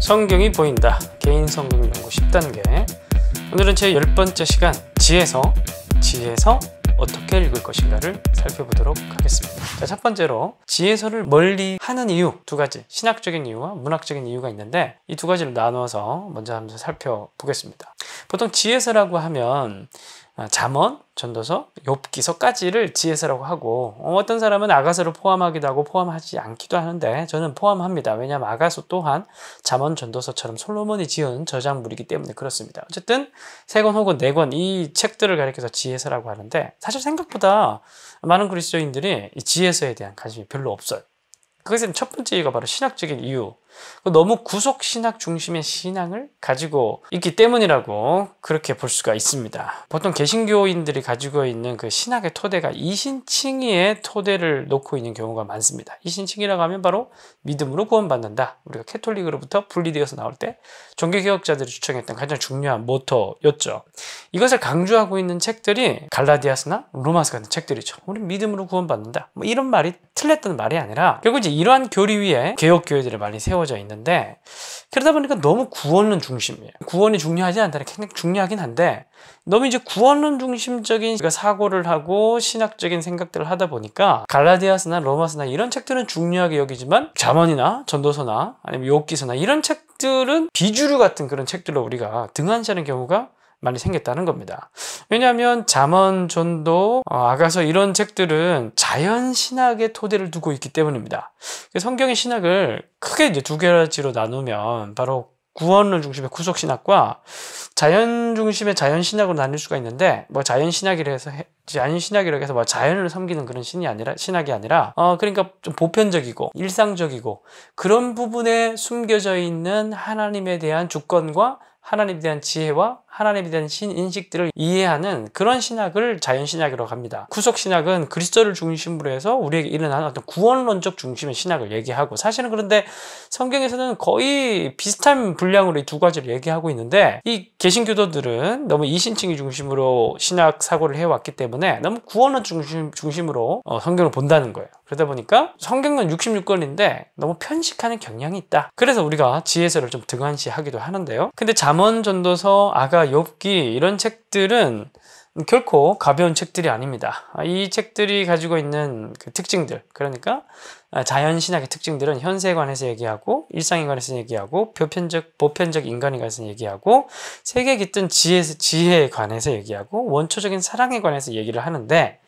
성경이 보인다 개인 성경 연구 10단계 오늘은 제 10번째 시간 지에서 지에서 어떻게 읽을 것인가를 살펴보도록 하겠습니다. 자, 첫 번째로 지혜서를 멀리 하는 이유 두 가지 신학적인 이유와 문학적인 이유가 있는데 이 두 가지를 나누어서 먼저 한번 살펴보겠습니다. 보통 지혜서라고 하면 아, 잠언, 전도서, 욥기서까지를 지혜서라고 하고 어, 어떤 사람은 아가서를 포함하기도 하고 포함하지 않기도 하는데 저는 포함합니다. 왜냐하면 아가서 또한 잠언, 전도서처럼 솔로몬이 지은 저작물이기 때문에 그렇습니다. 어쨌든 세 권 혹은 네 권 이 책들을 가리켜서 지혜서라고 하는데 사실 생각보다 많은 그리스도인들이 이 지혜서에 대한 관심이 별로 없어요. 그것은 첫 번째 이유가 바로 신학적인 이유. 그 너무 구속 신학 중심의 신앙을 가지고 있기 때문이라고 그렇게 볼 수가 있습니다. 보통 개신교인들이 가지고 있는 그 신학의 토대가 이신칭의의 토대를 놓고 있는 경우가 많습니다. 이신칭이라고 하면 바로 믿음으로 구원받는다. 우리가 캐톨릭으로부터 분리되어서 나올 때 종교개혁자들이 주창했던 가장 중요한 모토였죠. 이것을 강조하고 있는 책들이 갈라디아스나 로마스 같은 책들이죠. 우리 믿음으로 구원받는다. 뭐 이런 말이 틀렸던 말이 아니라 결국 이제 이러한 교리 위에 개혁교회들이 많이 세워 나누어져 있는데 그러다 보니까 너무 구원론 중심이에요. 구원이 중요하지 않다는 굉장히 중요하긴 한데 너무 이제 구원론 중심적인 그 사고를 하고 신학적인 생각들을 하다 보니까 갈라디아스나 로마서나 이런 책들은 중요하게 여기지만 자문이나 전도서나 아니면 욕기서나 이런 책들은 비주류 같은 그런 책들로 우리가 등한시하는 경우가 많이 생겼다는 겁니다. 왜냐하면 잠언, 전도 어, 아가서 이런 책들은 자연 신학의 토대를 두고 있기 때문입니다. 성경의 신학을 크게 이제 두 가지로 나누면 바로 구원론 중심의 구속 신학과 자연 중심의 자연 신학으로 나눌 수가 있는데 뭐 자연 신학이라 해서 자연 신학이라 해서 뭐 자연을 섬기는 그런 신이 아니라 신학이 아니라 어 그러니까 좀 보편적이고 일상적이고 그런 부분에 숨겨져 있는 하나님에 대한 주권과 하나님에 대한 지혜와 하나님에 대한 신 인식들을 이해하는 그런 신학을 자연신학이라고 합니다. 구속신학은 그리스도를 중심으로 해서 우리에게 일어나는 어떤 구원론적 중심의 신학을 얘기하고 사실은 그런데 성경에서는 거의 비슷한 분량으로 이 두 가지를 얘기하고 있는데 이 개신교도들은 너무 이신칭이 중심으로 신학 사고를 해왔기 때문에 너무 구원론 중심, 중심으로 어, 성경을 본다는 거예요. 그러다 보니까 성경은 66권인데 너무 편식하는 경향이 있다. 그래서 우리가 지혜서를 좀 등한시하기도 하는데요. 근데 잠 잠언전도서, 아가 욥기 이런 책들은 결코 가벼운 책들이 아닙니다. 아, 이 책들이 가지고 있는 그 특징들, 그러니까 아, 자연 신학의 특징들은 현세에 관해서 얘기하고 일상에 관해서 얘기하고 보편적 보편적 인간에 관해서 얘기하고 세계 깃든 지혜 지혜에 관해서 얘기하고 원초적인 사랑에 관해서 얘기를 하는데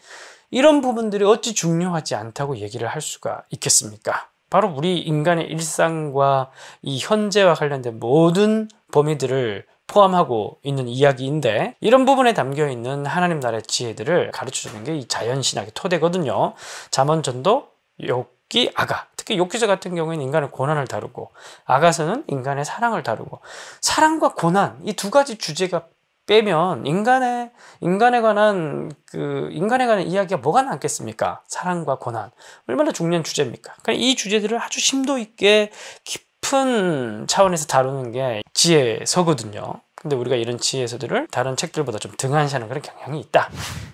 이런 부분들이 어찌 중요하지 않다고 얘기를 할 수가 있겠습니까? 바로 우리 인간의 일상과 이 현재와 관련된 모든 범위들을 포함하고 있는 이야기인데 이런 부분에 담겨 있는 하나님 나라의 지혜들을 가르쳐 주는 게 이 자연 신학의 토대거든요. 잠언전도 욕기 아가 특히 욕기서 같은 경우에는 인간의 고난을 다루고 아가서는 인간의 사랑을 다루고 사랑과 고난 이 두 가지 주제가 빼면 인간에 인간에 관한 그 인간에 관한 이야기가 뭐가 남겠습니까? 사랑과 고난 얼마나 중요한 주제입니까? 그러니까 이 주제들을 아주 심도 있게 깊은 차원에서 다루는 게 지혜서거든요. 근데 우리가 이런 지혜서들을 다른 책들보다 좀 등한시하는 그런 경향이 있다.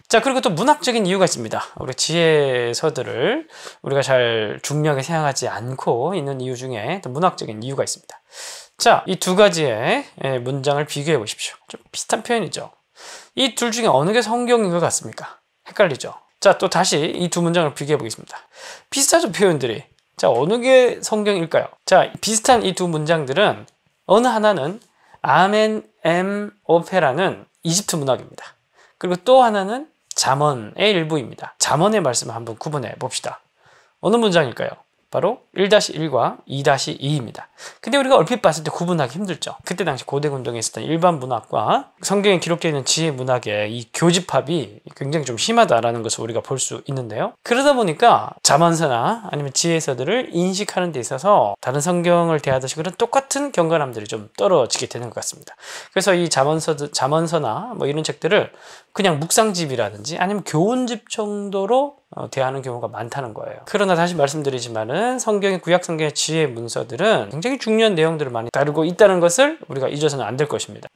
자, 그리고 또 문학적인 이유가 있습니다. 우리 지혜서들을 우리가 잘 중요하게 생각하지 않고 있는 이유 중에 또 문학적인 이유가 있습니다. 자, 이 두 가지의 예, 문장을 비교해 보십시오. 좀 비슷한 표현이죠. 이 둘 중에 어느 게 성경인 것 같습니까? 헷갈리죠? 자, 또 다시 이 두 문장을 비교해 보겠습니다. 비슷하죠, 표현들이. 자, 어느 게 성경일까요? 자, 비슷한 이 두 문장들은 어느 하나는 아멘 엠 오페라는 이집트 문학입니다. 그리고 또 하나는 잠언의 일부입니다. 잠언의 말씀을 한번 구분해 봅시다. 어느 문장일까요? 바로 1-1과 2-2입니다. 근데 우리가 얼핏 봤을 때 구분하기 힘들죠. 그때 당시 고대 운동에 있었던 일반 문학과 성경에 기록되어 있는 지혜 문학의 이 교집합이 굉장히 좀 심하다라는 것을 우리가 볼 수 있는데요. 그러다 보니까 자만서나 아니면 지혜서들을 인식하는 데 있어서 다른 성경을 대하듯이 그런 똑같은 경건함들이 좀 떨어지게 되는 것 같습니다. 그래서 이 자만서, 자만서나 뭐 이런 책들을 그냥 묵상집이라든지 아니면 교훈집 정도로 어, 대하는 경우가 많다는 거예요. 그러나 다시 말씀드리지만은 성경의 구약 성경의 지혜 문서들은 굉장히 중요한 내용들을 많이 다루고 있다는 것을 우리가 잊어서는 안 될 것입니다.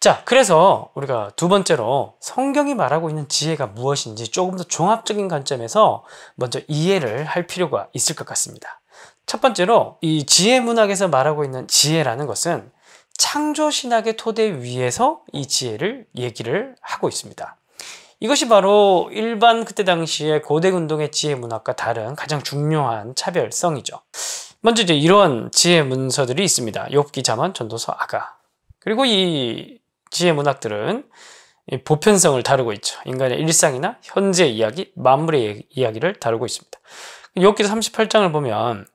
자, 그래서 우리가 두 번째로 성경이 말하고 있는 지혜가 무엇인지 조금 더 종합적인 관점에서 먼저 이해를 할 필요가 있을 것 같습니다. 첫 번째로 이 지혜 문학에서 말하고 있는 지혜라는 것은 창조 신학의 토대 위에서 이 지혜를 얘기를 하고 있습니다. 이것이 바로 일반 그때 당시의 고대 운동의 지혜 문학과 다른 가장 중요한 차별성이죠. 먼저 이제 이러 지혜 문서들이 있습니다. 욥기 자만 전도서 아가. 그리고 이 지혜 문학들은 보편성을 다루고 있죠. 인간의 일상이나 현재 이야기, 만물의 이야기를 다루고 있습니다. 욥기 38장을 보면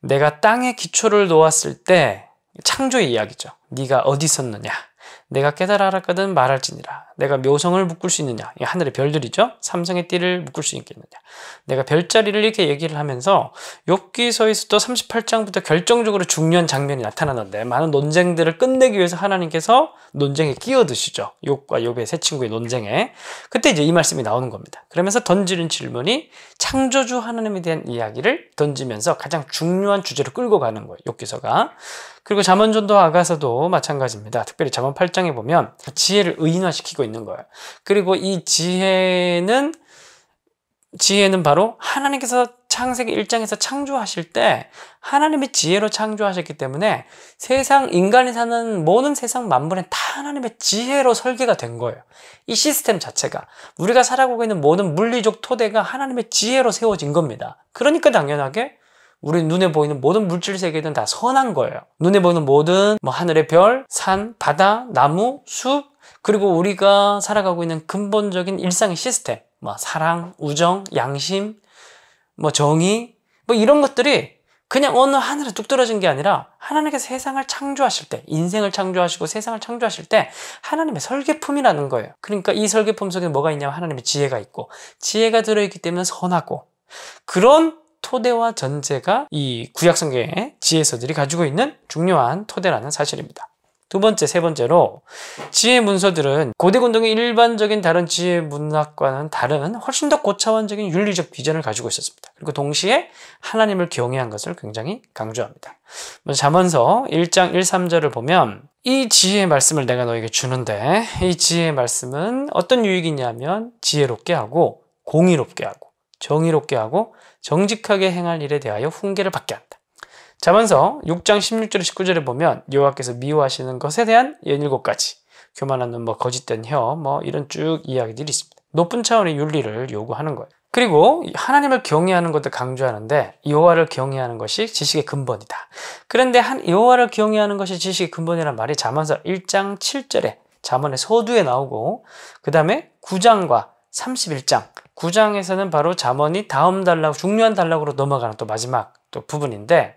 내가 땅에 기초를 놓았을 때 창조의 이야기죠. 네가 어디 있었느냐? 내가 깨달아 알았거든 말할지니라. 내가 묘성을 묶을 수 있느냐 이 하늘의 별들이죠 삼성의 띠를 묶을 수 있겠느냐 내가 별자리를 이렇게 얘기를 하면서 욕기서에서도 38장부터 결정적으로 중요한 장면이 나타나는데 많은 논쟁들을 끝내기 위해서 하나님께서 논쟁에 끼어드시죠 욕과욕의세 친구의 논쟁에 그때 이제 이 말씀이 나오는 겁니다 그러면서 던지는 질문이 창조주 하나님에 대한 이야기를 던지면서 가장 중요한 주제로 끌고 가는 거예요 욕기서가 그리고 자언전도 아가서도 마찬가지입니다 특별히 자언 8장에 보면 지혜를 의인화시키고 있는 있는 거예요. 그리고 이 지혜는 지혜는 바로 하나님께서 창세기 1장에서 창조하실 때 하나님의 지혜로 창조하셨기 때문에 세상 인간이 사는 모든 세상 만물은 다 하나님의 지혜로 설계가 된 거예요. 이 시스템 자체가 우리가 살아가고 있는 모든 물리적 토대가 하나님의 지혜로 세워진 겁니다. 그러니까 당연하게 우리 눈에 보이는 모든 물질 세계는 다 선한 거예요. 눈에 보이는 모든 뭐 하늘의 별, 산, 바다, 나무, 숲, 그리고 우리가 살아가고 있는 근본적인 일상의 시스템, 뭐 사랑, 우정, 양심, 뭐 정의, 뭐 이런 것들이 그냥 어느 하늘에 뚝 떨어진 게 아니라 하나님께 세상을 창조하실 때, 인생을 창조하시고 세상을 창조하실 때 하나님의 설계품이라는 거예요. 그러니까 이 설계품 속에 뭐가 있냐면 하나님의 지혜가 있고 지혜가 들어있기 때문에 선하고 그런 토대와 전제가 이 구약성경의 지혜서들이 가지고 있는 중요한 토대라는 사실입니다. 두 번째, 세 번째로 지혜 문서들은 고대 군동의 일반적인 다른 지혜 문학과는 다른 훨씬 더 고차원적인 윤리적 비전을 가지고 있었습니다. 그리고 동시에 하나님을 경외한 것을 굉장히 강조합니다. 먼저 잠언서 1장 13절을 보면 이 지혜의 말씀을 내가 너에게 주는데 이 지혜의 말씀은 어떤 유익이냐면 지혜롭게 하고 공의롭게 하고 정의롭게 하고 정직하게 행할 일에 대하여 훈계를 받게 한다. 자만서 6장 16절 19절에 보면 여호와께서 미워하시는 것에 대한 예일곱 가지 교만한 눈, 뭐 거짓된 혀, 뭐 이런 쭉 이야기들이 있습니다. 높은 차원의 윤리를 요구하는 거예요. 그리고 하나님을 경외하는 것도 강조하는데 여호와를 경외하는 것이 지식의 근본이다. 그런데 한 여호와를 경외하는 것이 지식의 근본이라는 말이 자만서 1장 7절에 자문의 서두에 나오고 그 다음에 9장과 31장 9장에서는 바로 잠언이 다음 달락 중요한 단락으로 넘어가는 또 마지막 또 부분인데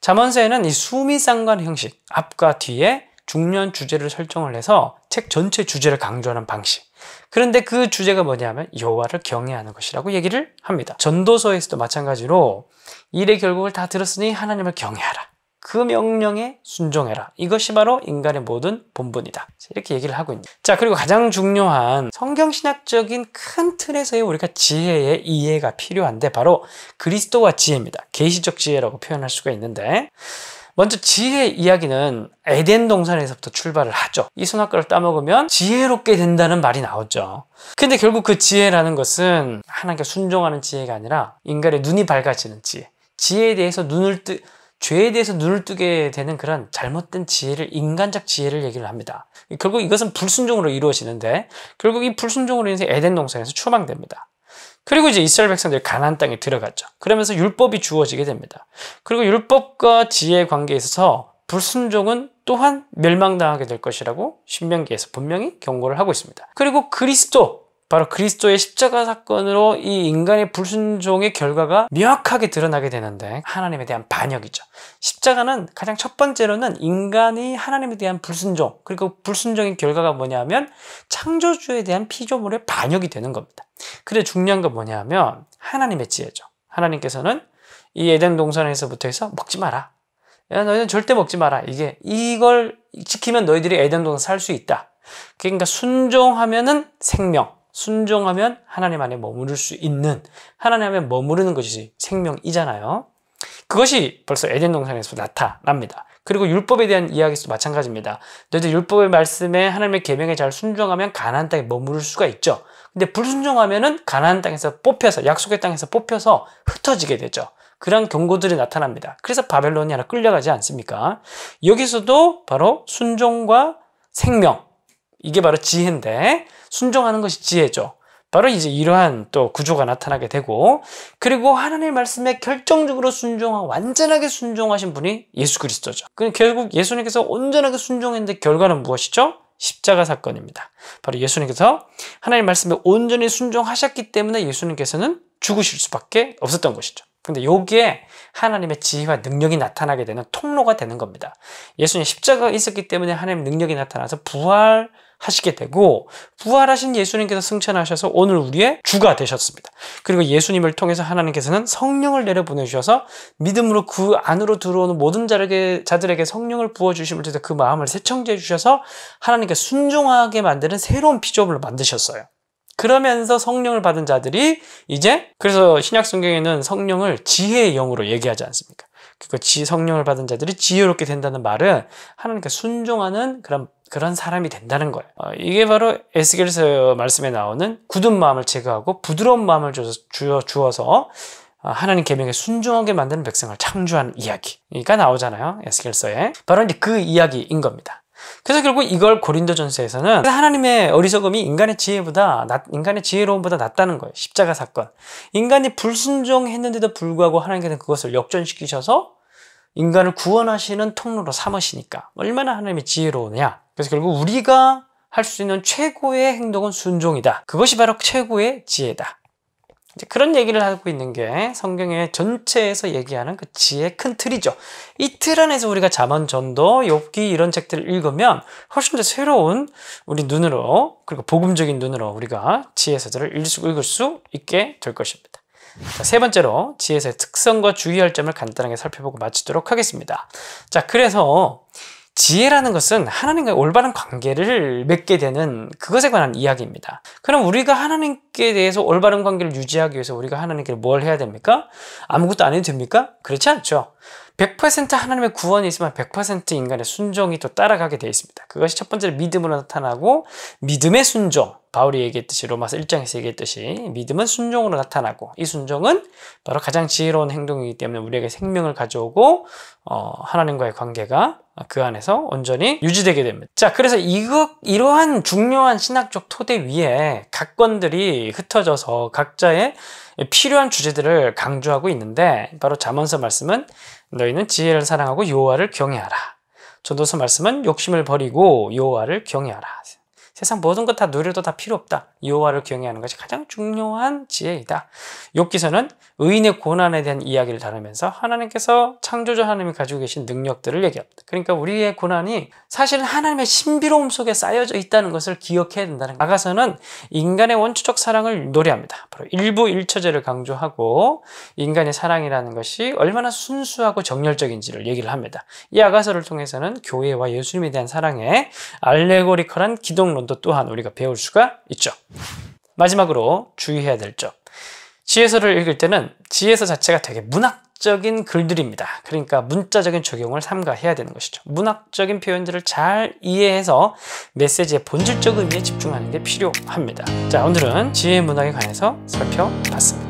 잠언서에는 이 수미상관 형식, 앞과 뒤에 중요한 주제를 설정을 해서 책 전체 주제를 강조하는 방식. 그런데 그 주제가 뭐냐면 여호와를 경외하는 것이라고 얘기를 합니다. 전도서에서도 마찬가지로 일의 결국을 다 들었으니 하나님을 경외하라. 그 명령에 순종해라. 이것이 바로 인간의 모든 본분이다. 이렇게 얘기를 하고 있는데 자, 그리고 가장 중요한 성경신학적인 큰 틀에서의 우리가 지혜의 이해가 필요한데 바로 그리스도와 지혜입니다. 계시적 지혜라고 표현할 수가 있는데 먼저 지혜 이야기는 에덴 동산에서부터 출발을 하죠. 이 선악과를 따먹으면 지혜롭게 된다는 말이 나오죠. 근데 결국 그 지혜라는 것은 하나님께 순종하는 지혜가 아니라 인간의 눈이 밝아지는 지혜. 지혜에 대해서 눈을 뜨 죄에 대해서 눈을 뜨게 되는 그런 잘못된 지혜를 인간적 지혜를 얘기를 합니다. 결국 이것은 불순종으로 이루어지는데 결국 이 불순종으로 인해서 에덴 동산에서 추방됩니다. 그리고 이제 이스라엘 백성들이 가나안 땅에 들어갔죠. 그러면서 율법이 주어지게 됩니다. 그리고 율법과 지혜의 관계에 있어서 불순종은 또한 멸망당하게 될 것이라고 신명기에서 분명히 경고를 하고 있습니다. 그리고 그리스도 바로 그리스도의 십자가 사건으로 이 인간의 불순종의 결과가 명확하게 드러나게 되는데 하나님에 대한 반역이죠. 십자가는 가장 첫 번째로는 인간이 하나님에 대한 불순종 그리고 불순종의 결과가 뭐냐면 창조주에 대한 피조물의 반역이 되는 겁니다. 그래 중요한 건 뭐냐면 하나님의 지혜죠. 하나님께서는 이 에덴 동산에서부터 해서 먹지 마라. 야, 너희는 절대 먹지 마라. 이게 이걸 지키면 너희들이 에덴 동산 살 수 있다. 그러니까 순종하면은 생명, 순종하면 하나님 안에 머무를 수 있는 하나님 안에 머무르는 것이 생명이잖아요. 그것이 벌써 에덴 동산에서 나타납니다. 그리고 율법에 대한 이야기도 마찬가지입니다. 너희들 율법의 말씀에 하나님의 계명에 잘 순종하면 가나안 땅에 머무를 수가 있죠. 근데 불순종하면은 가나안 땅에서 뽑혀서 약속의 땅에서 뽑혀서 흩어지게 되죠. 그런 경고들이 나타납니다. 그래서 바벨론이 하나 끌려가지 않습니까? 여기서도 바로 순종과 생명 이게 바로 지혜인데 순종하는 것이 지혜죠. 바로 이제 이러한 또 구조가 나타나게 되고 그리고 하나님의 말씀에 결정적으로 순종한 완전하게 순종하신 분이 예수 그리스도죠. 결국 예수님께서 온전하게 순종했는데 결과는 무엇이죠? 십자가 사건입니다. 바로 예수님께서 하나님 의 말씀에 온전히 순종하셨기 때문에 예수님께서는 죽으실 수밖에 없었던 것이죠. 근데 여기에 하나님의 지혜와 능력이 나타나게 되는 통로가 되는 겁니다. 예수님 십자가가 있었기 때문에 하나님의 능력이 나타나서 부활 하시게 되고 부활하신 예수님께서 승천하셔서 오늘 우리의 주가 되셨습니다. 그리고 예수님을 통해서 하나님께서는 성령을 내려 보내주셔서 믿음으로 그 안으로 들어오는 모든 자에게, 자들에게 성령을 부어주심을 통해서 그 마음을 세청제해 주셔서 하나님께 순종하게 만드는 새로운 피조물을 만드셨어요. 그러면서 성령을 받은 자들이 이제 그래서 신약 성경에는 성령을 지혜의 영으로 얘기하지 않습니까? 그 성령을 받은 자들이 지혜롭게 된다는 말은 하나님께 순종하는 그런 그런 사람이 된다는 거예요. 어, 이게 바로 에스겔서 말씀에 나오는 굳은 마음을 제거하고 부드러운 마음을 주어, 주어서 어, 하나님 계명에 순종하게 만드는 백성을 창조한 이야기가 나오잖아요. 에스겔서에. 바로 이제 그 이야기인 겁니다. 그래서 결국 이걸 고린도전서에서는 하나님의 어리석음이 인간의 지혜보다 인간의 지혜로움보다 낫다는 거예요. 십자가 사건. 인간이 불순종했는데도 불구하고 하나님께서 그것을 역전시키셔서 인간을 구원하시는 통로로 삼으시니까 얼마나 하나님이 지혜로우냐 그래서 결국 우리가 할 수 있는 최고의 행동은 순종이다 그것이 바로 최고의 지혜다 이제 그런 얘기를 하고 있는 게 성경의 전체에서 얘기하는 그 지혜의 큰 틀이죠. 이 틀 안에서 우리가 자만전도 욥기 이런 책들을 읽으면 훨씬 더 새로운 우리 눈으로 그리고 복음적인 눈으로 우리가 지혜 서들을 읽을 수 있게 될 것입니다. 자, 세 번째로 GS의 특성과 주의할 점을 간단하게 살펴보고 마치도록 하겠습니다. 자, 그래서 지혜라는 것은 하나님과의 올바른 관계를 맺게 되는 그것에 관한 이야기입니다. 그럼 우리가 하나님께 대해서 올바른 관계를 유지하기 위해서 우리가 하나님께 뭘 해야 됩니까? 아무것도 안 해도 됩니까? 그렇지 않죠. 100% 하나님의 구원이 있으면 100% 인간의 순종이 또 따라가게 되어 있습니다. 그것이 첫 번째로 믿음으로 나타나고 믿음의 순종. 바울이 얘기했듯이 로마서 1장에서 얘기했듯이 믿음은 순종으로 나타나고 이 순종은 바로 가장 지혜로운 행동이기 때문에 우리에게 생명을 가져오고 어, 하나님과의 관계가 어, 그 안에서 온전히 유지되게 됩니다. 자, 그래서 이거, 이러한 중요한 신학적 토대 위에 각권들이 흩어져서 각자의 필요한 주제들을 강조하고 있는데 바로 자문서 말씀은 너희는 지혜를 사랑하고 여호를 경외하라. 전도서 말씀은 욕심을 버리고 여호를 경외하라. 세상 모든 것 다 누려도 다 필요 없다. 여호를 경외하는 것이 가장 중요한 지혜이다. 욥기서는 의인의 고난에 대한 이야기를 다루면서 하나님께서 창조자 하나님이 가지고 계신 능력들을 얘기합니다. 그러니까 우리의 고난이 사실은 하나님의 신비로움 속에 쌓여져 있다는 것을 기억해야 된다는 아가서는 인간의 원초적 사랑을 노래합니다. 바로 일부 일처제를 강조하고 인간의 사랑이라는 것이 얼마나 순수하고 정열적인지를 얘기를 합니다. 이 아가서를 통해서는 교회와 예수님에 대한 사랑의 알레고리컬한 기독론도 또한 우리가 배울 수가 있죠. 마지막으로 주의해야 될 점. 지혜서를 읽을 때는 지혜서 자체가 되게 문학적인 글들입니다. 그러니까 문자적인 적용을 삼가해야 되는 것이죠. 문학적인 표현들을 잘 이해해서 메시지의 본질적 의미에 집중하는 게 필요합니다. 자, 오늘은 지혜 문학에 관해서 살펴봤습니다.